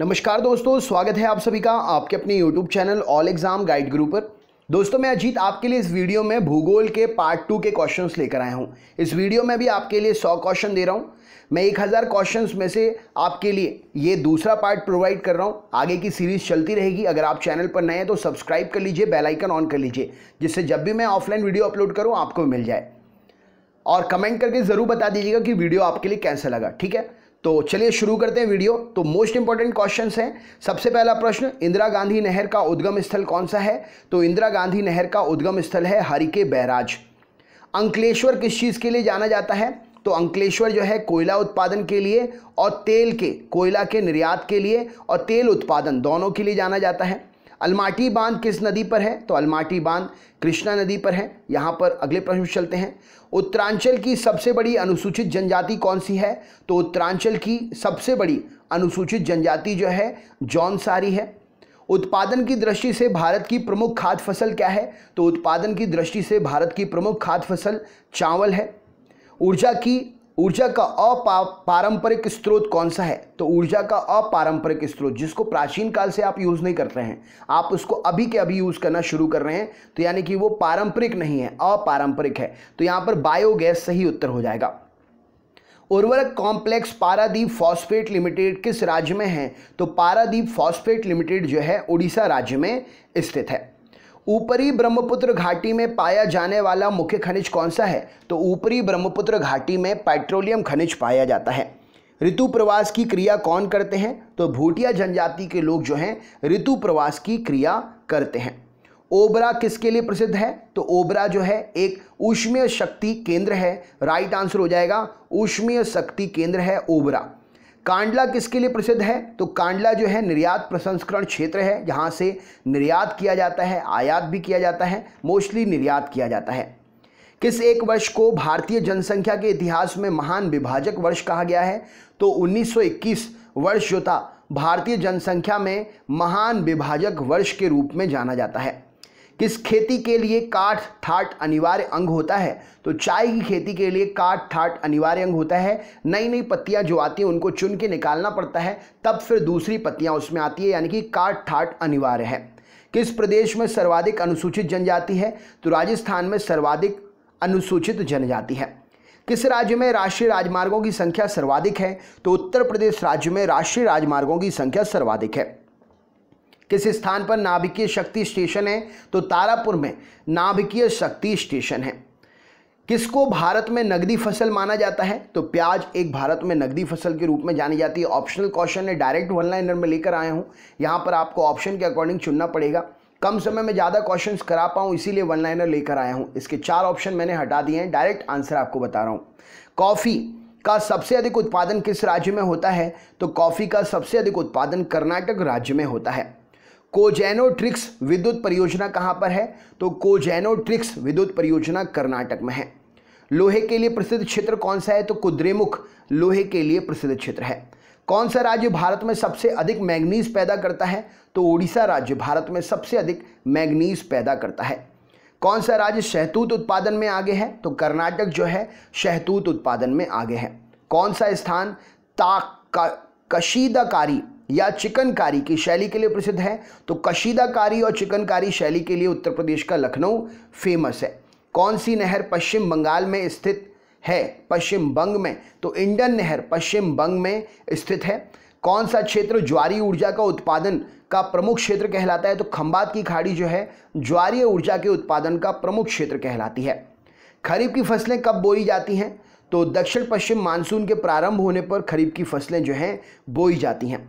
नमस्कार दोस्तों स्वागत है आप सभी का आपके अपने YouTube channel all exam guide group पर दोस्तों मैं अजीत आपके लिए इस वीडियो में भूगोल के पार्ट टू के क्वेश्चंस लेकर आया हूं इस वीडियो में भी आपके लिए 100 क्वेश्चन दे रहा हूं मैं 1000 क्वेश्चंस में से आपके लिए ये दूसरा पार्ट प्रोवाइड कर रहा हूं आगे की सीरीज चलती रहेगी अगर आप चैनल पर नए हैं तो सब्सक्राइब कर लीजिए बेलाइकन ऑन कर लीजिए जिससे जब भी मैं ऑफलाइन वीडियो अपलोड करूँ आपको मिल जाए और कमेंट करके ज़रूर बता दीजिएगा कि वीडियो आपके लिए कैसा लगा ठीक है तो चलिए शुरू करते हैं वीडियो तो मोस्ट इंपॉर्टेंट क्वेश्चन हैं सबसे पहला प्रश्न इंदिरा गांधी नहर का उद्गम स्थल कौन सा है तो इंदिरा गांधी नहर का उद्गम स्थल है हरिके बैराज अंकलेश्वर किस चीज़ के लिए जाना जाता है तो अंकलेश्वर जो है कोयला उत्पादन के लिए और तेल के कोयला के निर्यात के लिए और तेल उत्पादन दोनों के लिए जाना जाता है अलमाटी बांध किस नदी पर है तो अलमाटी बांध कृष्णा नदी पर है यहाँ पर अगले प्रश्न चलते हैं उत्तरांचल की सबसे बड़ी अनुसूचित जनजाति कौन सी है तो उत्तरांचल की सबसे बड़ी अनुसूचित जनजाति जो है जौनसारी है उत्पादन की दृष्टि से भारत की प्रमुख खाद्य फसल क्या है तो उत्पादन की दृष्टि से भारत की प्रमुख खाद्य फसल चावल है ऊर्जा की ऊर्जा का अपारंपरिक स्रोत कौन सा है तो ऊर्जा का अपारंपरिक स्रोत जिसको प्राचीन काल से आप यूज़ नहीं करते हैं आप उसको अभी के अभी यूज़ करना शुरू कर रहे हैं तो यानी कि वो पारंपरिक नहीं है अपारंपरिक है तो यहाँ पर बायोगैस सही उत्तर हो जाएगा उर्वरक कॉम्प्लेक्स पारादीप फॉस्फेट लिमिटेड किस राज्य में है तो पारादीप फॉस्फेट लिमिटेड जो है उड़ीसा राज्य में स्थित है ऊपरी ब्रह्मपुत्र घाटी में पाया जाने वाला मुख्य खनिज कौन सा है तो ऊपरी ब्रह्मपुत्र घाटी में पेट्रोलियम खनिज पाया जाता है ऋतु प्रवास की क्रिया कौन करते हैं तो भूटिया जनजाति के लोग जो हैं ऋतु प्रवास की क्रिया करते हैं ओबरा किसके लिए प्रसिद्ध है तो ओबरा जो है एक ऊष्मीय शक्ति केंद्र है राइट आंसर हो जाएगा ऊष्मीय शक्ति केंद्र है ओबरा कांडला किसके लिए प्रसिद्ध है तो कांडला जो है निर्यात प्रसंस्करण क्षेत्र है जहाँ से निर्यात किया जाता है आयात भी किया जाता है मोस्टली निर्यात किया जाता है किस एक वर्ष को भारतीय जनसंख्या के इतिहास में महान विभाजक वर्ष कहा गया है तो 1921 वर्ष जो था भारतीय जनसंख्या में महान विभाजक वर्ष के रूप में जाना जाता है किस खेती के लिए काठ थाट अनिवार्य अंग होता है तो चाय की खेती के लिए काठ थाट अनिवार्य अंग होता है नई नई पत्तियाँ जो आती हैं उनको चुन के निकालना पड़ता है तब फिर दूसरी पत्तियाँ उसमें आती है यानी कि काठ थाट अनिवार्य है किस प्रदेश में सर्वाधिक अनुसूचित जनजाति है तो राजस्थान में सर्वाधिक अनुसूचित जनजाति है किस राज्य में राष्ट्रीय राजमार्गों की संख्या सर्वाधिक है तो उत्तर प्रदेश राज्य में राष्ट्रीय राजमार्गों की संख्या सर्वाधिक है किस स्थान पर नाभिकीय शक्ति स्टेशन है तो तारापुर में नाभिकीय शक्ति स्टेशन है किसको भारत में नगदी फसल माना जाता है तो प्याज एक भारत में नगदी फसल के रूप में जानी जाती है ऑप्शनल क्वेश्चन है डायरेक्ट वन लाइनर में लेकर आया हूँ यहाँ पर आपको ऑप्शन के अकॉर्डिंग चुनना पड़ेगा कम समय में ज़्यादा क्वेश्चंस करा पाऊँ इसीलिए वन लाइनर लेकर आया हूँ इसके चार ऑप्शन मैंने हटा दिए हैं डायरेक्ट आंसर आपको बता रहा हूँ कॉफ़ी का सबसे अधिक उत्पादन किस राज्य में होता है तो कॉफ़ी का सबसे अधिक उत्पादन कर्नाटक राज्य में होता है कोजैनो ट्रिक्स विद्युत परियोजना कहाँ पर है तो कोजैनो ट्रिक्स विद्युत परियोजना कर्नाटक में है लोहे के लिए प्रसिद्ध क्षेत्र कौन सा है तो कुद्रेमुख लोहे के लिए प्रसिद्ध क्षेत्र है कौन सा राज्य भारत में सबसे अधिक मैग्नीज पैदा करता है तो ओडिशा राज्य भारत में सबसे अधिक मैग्नीज पैदा करता है कौन सा राज्य शहतूत उत्पादन में आगे है तो कर्नाटक जो है शहतूत उत्पादन में आगे है कौन सा स्थान ताक का, कशीदाकारी या चिकनकारी की शैली के लिए प्रसिद्ध है तो कशीदाकारी और चिकनकारी शैली के लिए उत्तर प्रदेश का लखनऊ फेमस है कौन सी नहर पश्चिम बंगाल में स्थित है पश्चिम बंग में तो इंडन नहर पश्चिम बंग में स्थित है कौन सा क्षेत्र ज्वारी ऊर्जा का उत्पादन का प्रमुख क्षेत्र कहलाता है तो खंबात की खाड़ी जो है ज्वारी ऊर्जा के उत्पादन का प्रमुख क्षेत्र कहलाती है खरीफ की फसलें कब बोई जाती हैं तो दक्षिण पश्चिम मानसून के प्रारंभ होने पर खरीफ की फसलें जो हैं बोई जाती हैं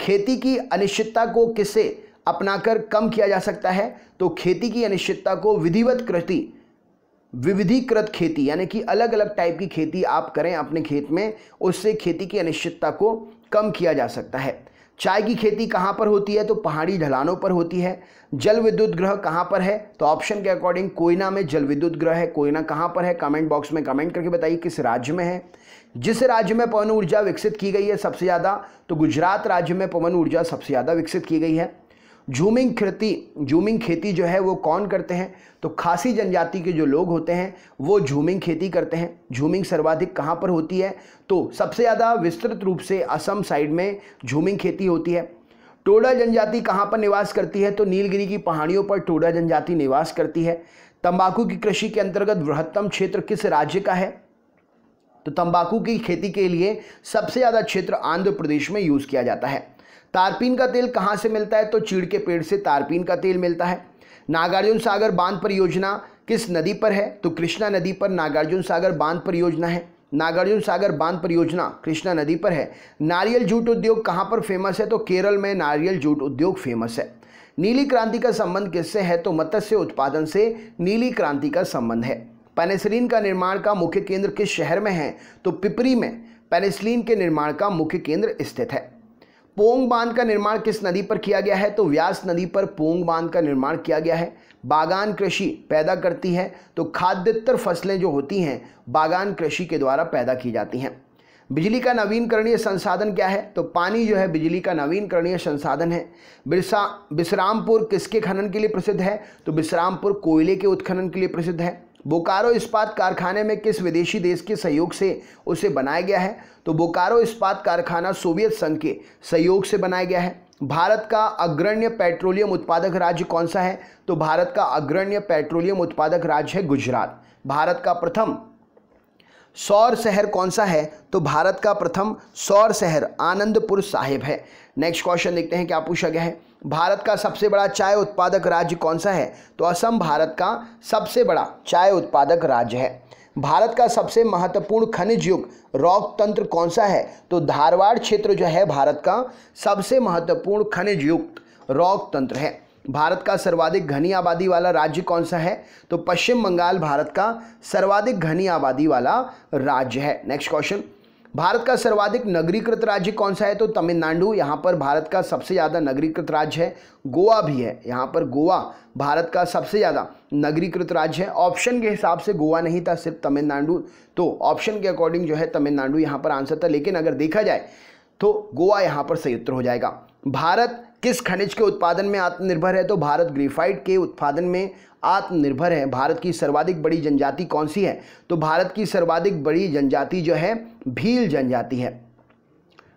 खेती की अनिश्चितता को किससे अपनाकर कम किया जा सकता है तो खेती की अनिश्चितता को विधिवत कृति विविधीकृत खेती यानी कि अलग अलग टाइप की खेती आप करें अपने खेत में उससे खेती की अनिश्चितता को कम किया जा सकता है चाय की खेती कहाँ पर होती है तो पहाड़ी ढलानों पर होती है जल विद्युत ग्रह कहाँ पर है तो ऑप्शन के अकॉर्डिंग कोयना में जल विद्युत ग्रह है कोयना कहाँ पर है कमेंट बॉक्स में कमेंट करके बताइए किस राज्य में है जिस राज्य में पवन ऊर्जा विकसित की गई है सबसे ज़्यादा तो गुजरात राज्य में पवन ऊर्जा सबसे ज़्यादा विकसित की गई है झूमिंग खेती झूमिंग खेती जो है वो कौन करते हैं तो खासी जनजाति के जो लोग होते हैं वो झूमिंग खेती करते हैं झूमिंग सर्वाधिक कहाँ पर होती है तो सबसे ज़्यादा विस्तृत रूप से असम साइड में झूमिंग खेती होती है टोडा जनजाति कहाँ पर निवास करती है तो नीलगिरी की पहाड़ियों पर टोडा जनजाति निवास करती है तंबाकू की कृषि के अंतर्गत बृहत्तम क्षेत्र किस राज्य का है तो तंबाकू की खेती के लिए सबसे ज़्यादा क्षेत्र आंध्र प्रदेश में यूज़ किया जाता है तारपीन का तेल कहाँ से मिलता है तो चीड़ के पेड़ से तारपीन का तेल मिलता है नागार्जुन सागर बांध परियोजना किस नदी पर है तो कृष्णा नदी पर नागार्जुन सागर बांध परियोजना है नागार्जुन सागर बांध परियोजना कृष्णा नदी पर है नारियल जूट उद्योग कहाँ पर फेमस है तो केरल में नारियल जूट उद्योग फेमस है नीली क्रांति का संबंध किससे है तो मत्स्य उत्पादन से नीली क्रांति का संबंध है पेनिसिलिन का निर्माण का मुख्य केंद्र किस शहर में है तो पिपरी में पेनिसिलिन के निर्माण का मुख्य केंद्र स्थित है पोंग बांध का निर्माण किस नदी पर किया गया है तो व्यास नदी पर पोंग बांध का निर्माण किया गया है बागान कृषि पैदा करती है तो खाद्यतर फसलें जो होती हैं बागान कृषि के द्वारा पैदा की जाती हैं बिजली का नवीनकरणीय संसाधन क्या है तो पानी जो है बिजली का नवीनकरणीय संसाधन है बिरसा विश्रामपुर किसके खनन के लिए प्रसिद्ध है तो विश्रामपुर कोयले के उत्खनन के लिए प्रसिद्ध है बोकारो इस्पात कारखाने में किस विदेशी देश के सहयोग से उसे बनाया गया है तो बोकारो इस्पात कारखाना सोवियत संघ के सहयोग से बनाया गया है भारत का अग्रण्य पेट्रोलियम उत्पादक राज्य कौन सा है तो भारत का अग्रण्य पेट्रोलियम उत्पादक राज्य है गुजरात भारत का प्रथम सौर शहर कौन सा है तो भारत का प्रथम सौर शहर आनंदपुर साहिब है नेक्स्ट क्वेश्चन देखते हैं क्या पूछा गया है भारत का सबसे बड़ा चाय उत्पादक राज्य कौन सा है तो असम भारत का सबसे बड़ा चाय उत्पादक राज्य है भारत का सबसे महत्वपूर्ण खनिज युग रॉक तंत्र कौन सा है तो धारवाड़ क्षेत्र जो है भारत का सबसे महत्वपूर्ण खनिज युक्त रॉक तंत्र है भारत का सर्वाधिक घनी आबादी वाला राज्य कौन सा है तो पश्चिम बंगाल भारत का सर्वाधिक घनी आबादी वाला राज्य है नेक्स्ट क्वेश्चन भारत का सर्वाधिक नगरीकृत राज्य कौन सा है तो तमिलनाडु यहाँ पर भारत का सबसे ज़्यादा नगरीकृत राज्य है गोवा भी है यहाँ पर गोवा भारत का सबसे ज़्यादा नगरीकृत राज्य है ऑप्शन के हिसाब से गोवा नहीं था सिर्फ तमिलनाडु तो ऑप्शन के अकॉर्डिंग जो है तमिलनाडु यहाँ पर आंसर था लेकिन अगर देखा जाए तो गोवा यहाँ पर सही उत्तर हो जाएगा भारत किस खनिज के उत्पादन में आत्मनिर्भर है तो भारत ग्रेफाइट के उत्पादन में आत्मनिर्भर है भारत की सर्वाधिक बड़ी जनजाति कौन सी है तो भारत की सर्वाधिक बड़ी जनजाति जो है भील जनजाति है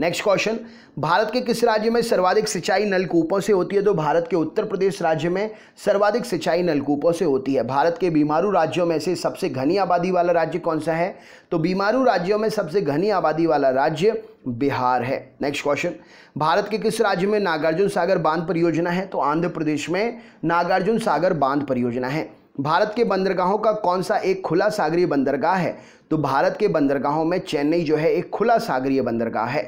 नेक्स्ट क्वेश्चन भारत के किस राज्य में सर्वाधिक सिंचाई नलकूपों से होती है तो भारत के उत्तर प्रदेश राज्य में सर्वाधिक सिंचाई नलकूपों से होती है भारत के बीमारू राज्यों में से सबसे घनी आबादी वाला राज्य कौन सा है तो बीमारू राज्यों में सबसे घनी आबादी वाला राज्य बिहार है नेक्स्ट क्वेश्चन भारत के किस राज्य में नागार्जुन सागर बांध परियोजना है तो आंध्र प्रदेश में नागार्जुन सागर बांध परियोजना है भारत के बंदरगाहों का कौन सा एक खुला सागरीय बंदरगाह है तो भारत के बंदरगाहों में चेन्नई जो है एक खुला सागरीय बंदरगाह है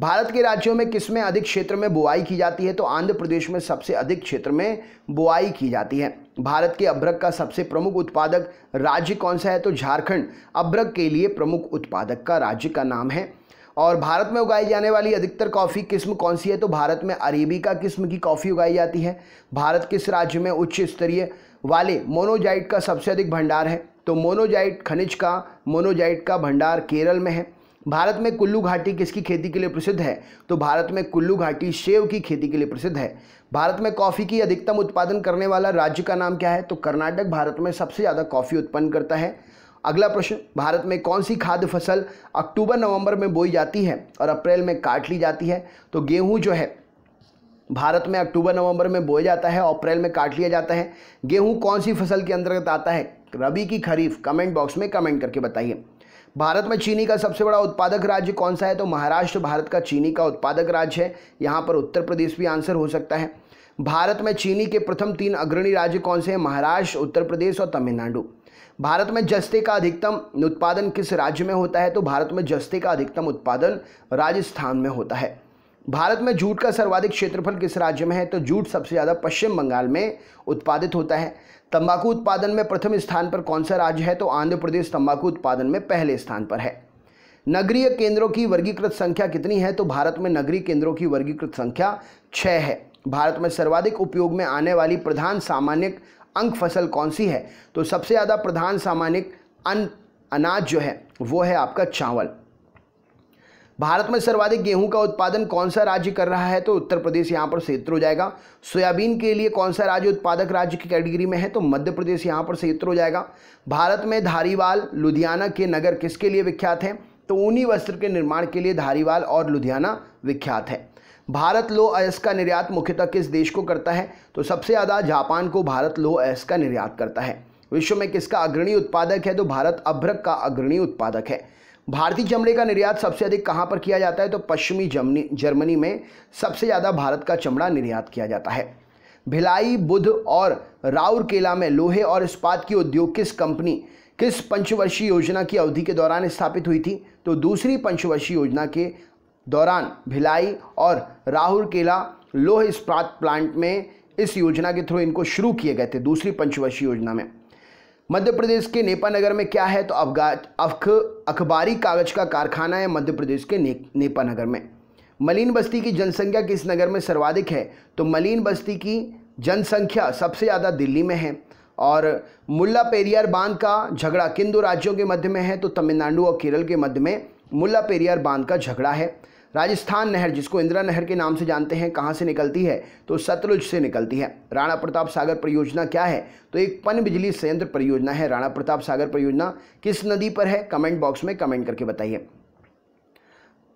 भारत के राज्यों में किसमें अधिक क्षेत्र में बुआई की जाती है तो आंध्र प्रदेश में सबसे अधिक क्षेत्र में बुआई की जाती है भारत के अभ्रक का सबसे प्रमुख उत्पादक राज्य कौन सा है तो झारखंड अभ्रक के लिए प्रमुख उत्पादक का राज्य का नाम है और भारत में उगाई जाने वाली अधिकतर कॉफ़ी किस्म कौन सी है तो भारत में अरेबिका किस्म की कॉफ़ी उगाई जाती है भारत किस राज्य में उच्च स्तरीय वाले मोनोजाइट का सबसे अधिक भंडार है तो मोनोजाइट खनिज का मोनोजाइट का भंडार केरल में है भारत में कुल्लू घाटी किसकी खेती के लिए प्रसिद्ध है तो भारत में कुल्लू घाटी सेव की खेती के लिए प्रसिद्ध है भारत में कॉफ़ी की अधिकतम उत्पादन करने वाला राज्य का नाम क्या है तो कर्नाटक भारत में सबसे ज़्यादा कॉफ़ी उत्पन्न करता है अगला प्रश्न भारत में कौन सी खाद्य फसल अक्टूबर नवंबर में बोई जाती है और अप्रैल में काट ली जाती है तो गेहूँ जो है भारत में अक्टूबर नवंबर में बोया जाता है अप्रैल में काट लिया जाता है गेहूँ कौन सी फसल के अंतर्गत आता है रबी की खरीफ कमेंट बॉक्स में कमेंट करके बताइए भारत में चीनी का सबसे बड़ा उत्पादक राज्य कौन सा है तो महाराष्ट्र भारत का चीनी का उत्पादक राज्य है यहाँ पर उत्तर प्रदेश भी आंसर हो सकता है भारत में चीनी के प्रथम तीन अग्रणी राज्य कौन से हैं महाराष्ट्र उत्तर प्रदेश और तमिलनाडु भारत में जस्ते का अधिकतम उत्पादन किस राज्य में होता है तो भारत में जस्ते का अधिकतम उत्पादन राजस्थान में होता है भारत में जूट का सर्वाधिक क्षेत्रफल किस राज्य में है तो जूट सबसे ज़्यादा पश्चिम बंगाल में उत्पादित होता है तंबाकू उत्पादन में प्रथम स्थान पर कौन सा राज्य है तो आंध्र प्रदेश तंबाकू उत्पादन में पहले स्थान पर है नगरीय केंद्रों की वर्गीकृत संख्या कितनी है तो भारत में नगरीय केंद्रों की वर्गीकृत संख्या छः है भारत में सर्वाधिक उपयोग में आने वाली प्रधान सामान्य अंक फसल कौन सी है तो सबसे ज़्यादा प्रधान सामान्य अन अनाज जो है वो है आपका चावल भारत में सर्वाधिक गेहूं का उत्पादन कौन सा राज्य कर रहा है तो उत्तर प्रदेश यहाँ पर क्षेत्र हो जाएगा सोयाबीन के लिए कौन सा राज्य उत्पादक राज्य की कैटेगरी में है तो मध्य प्रदेश यहाँ पर क्षेत्र हो जाएगा भारत में धारीवाल लुधियाना के नगर किसके लिए विख्यात हैं तो ऊनी वस्त्र के निर्माण के लिए धारीवाल और लुधियाना विख्यात है भारत लो एस का निर्यात मुख्यतः किस देश को करता है तो सबसे ज़्यादा जापान को भारत लो एस का निर्यात करता है विश्व में किसका अग्रणी उत्पादक है तो भारत अभ्रक का अग्रणी उत्पादक है भारतीय चमड़े का निर्यात सबसे अधिक कहाँ पर किया जाता है तो पश्चिमी जर्मनी में सबसे ज़्यादा भारत का चमड़ा निर्यात किया जाता है भिलाई बुध और राउरकेला में लोहे और इस्पात की उद्योग किस कंपनी किस पंचवर्षीय योजना की अवधि के दौरान स्थापित हुई थी तो दूसरी पंचवर्षीय योजना के दौरान भिलाई और राहुलकेला लोह इस्पात प्लांट में इस योजना के थ्रू इनको शुरू किए गए थे दूसरी पंचवर्षीय योजना में मध्य प्रदेश के नेपानगर में क्या है तो अफगा अफ अखबारी कागज का कारखाना है मध्य प्रदेश के ने, नेपा नगर में मलिन बस्ती की जनसंख्या किस नगर में सर्वाधिक है तो मलिन बस्ती की जनसंख्या सबसे ज़्यादा दिल्ली में है और मुल्ला पेरियार बांध का झगड़ा किन दो राज्यों के मध्य में है तो तमिलनाडु और केरल के मध्य में मुला पेरियार बांध का झगड़ा है राजस्थान नहर जिसको इंदिरा नहर के नाम से जानते हैं कहाँ से निकलती है तो सतलुज से निकलती है राणा प्रताप सागर परियोजना क्या है तो एक पन बिजली संयंत्र परियोजना है राणा प्रताप सागर परियोजना किस नदी पर है कमेंट बॉक्स में कमेंट करके बताइए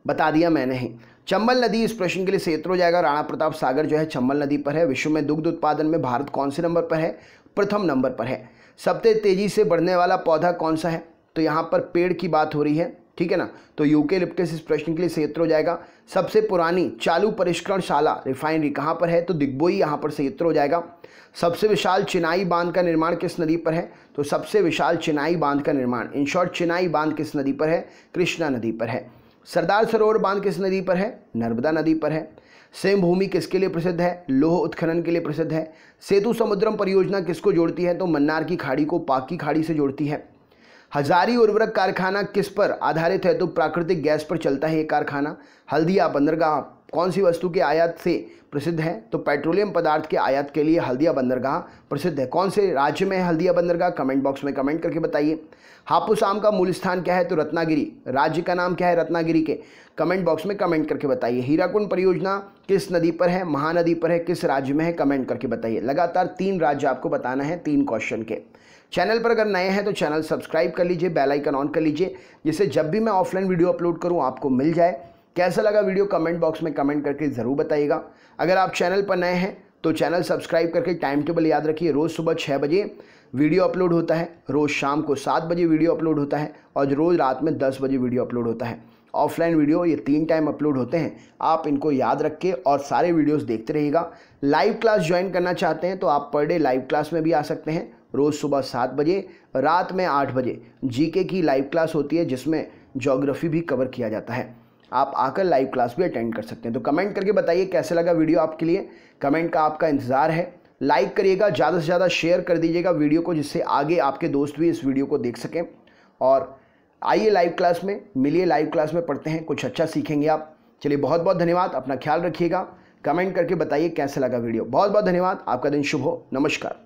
बता दिया मैंने ही चंबल नदी इस प्रश्न के लिए क्षेत्र हो जाएगा राणा प्रताप सागर जो है चंबल नदी पर है विश्व में दुग्ध उत्पादन में भारत कौन से नंबर पर है प्रथम नंबर पर है सबसे तेजी से बढ़ने वाला पौधा कौन सा है तो यहाँ पर पेड़ की बात हो रही है ठीक है ना तो यूके लिप्टिस इस प्रश्न के लिए सहित हो जाएगा सबसे पुरानी चालू परिष्करण शाला रिफाइनरी कहाँ पर है तो दिग्बोई यहाँ पर सहित हो जाएगा सबसे विशाल चिनाई बांध का निर्माण किस नदी पर है तो सबसे विशाल चिनाई बांध का निर्माण इन शॉर्ट चिनाई बांध किस नदी पर है कृष्णा नदी पर है सरदार सरोवर बांध किस नदी पर है नर्मदा नदी पर है सेम भूमि किसके लिए प्रसिद्ध है लोह उत्खनन के लिए प्रसिद्ध है सेतु समुद्रम परियोजना किसको जोड़ती है तो मन्नार की खाड़ी को पाक की खाड़ी से जोड़ती है हजारी उर्वरक कारखाना किस पर आधारित है तो प्राकृतिक गैस पर चलता है ये कारखाना हल्दिया बंदरगाह कौन सी वस्तु के आयात से प्रसिद्ध है तो पेट्रोलियम पदार्थ के आयात के लिए हल्दिया बंदरगाह प्रसिद्ध है कौन से राज्य में है हल्दिया बंदरगाह कमेंट बॉक्स में कमेंट करके बताइए हापुस आम का मूल स्थान क्या है तो रत्नागिरी राज्य का नाम क्या है रत्नागिरी के कमेंट बॉक्स में कमेंट करके बताइए हीराकुंड परियोजना किस नदी पर है महानदी पर है किस राज्य में है कमेंट करके बताइए लगातार तीन राज्य आपको बताना है तीन क्वेश्चन के चैनल पर अगर नए हैं तो चैनल सब्सक्राइब कर लीजिए बेल आइकन ऑन कर लीजिए जिससे जब भी मैं ऑफलाइन वीडियो अपलोड करूँ आपको मिल जाए कैसा लगा वीडियो कमेंट बॉक्स में कमेंट करके ज़रूर बताइएगा अगर आप चैनल पर नए हैं तो चैनल सब्सक्राइब करके टाइम टेबल याद रखिए रोज़ सुबह छः बजे वीडियो अपलोड होता है रोज़ शाम को सात बजे वीडियो अपलोड होता है और रोज़ रात में दस बजे वीडियो अपलोड होता है ऑफलाइन वीडियो ये तीन टाइम अपलोड होते हैं आप इनको याद रख के और सारे वीडियोस देखते रहिएगा लाइव क्लास ज्वाइन करना चाहते हैं तो आप पर डे लाइव क्लास में भी आ सकते हैं रोज़ सुबह सात बजे रात में आठ बजे जीके की लाइव क्लास होती है जिसमें जोग्राफी भी कवर किया जाता है आप आकर लाइव क्लास भी अटेंड कर सकते हैं तो कमेंट करके बताइए कैसे लगा वीडियो आपके लिए कमेंट का आपका इंतज़ार है लाइक करिएगा ज़्यादा से ज़्यादा शेयर कर दीजिएगा वीडियो को जिससे आगे आपके दोस्त भी इस वीडियो को देख सकें और आइए लाइव क्लास में मिलिए लाइव क्लास में पढ़ते हैं कुछ अच्छा सीखेंगे आप चलिए बहुत बहुत धन्यवाद अपना ख्याल रखिएगा कमेंट करके बताइए कैसे लगा वीडियो बहुत बहुत धन्यवाद आपका दिन शुभ हो नमस्कार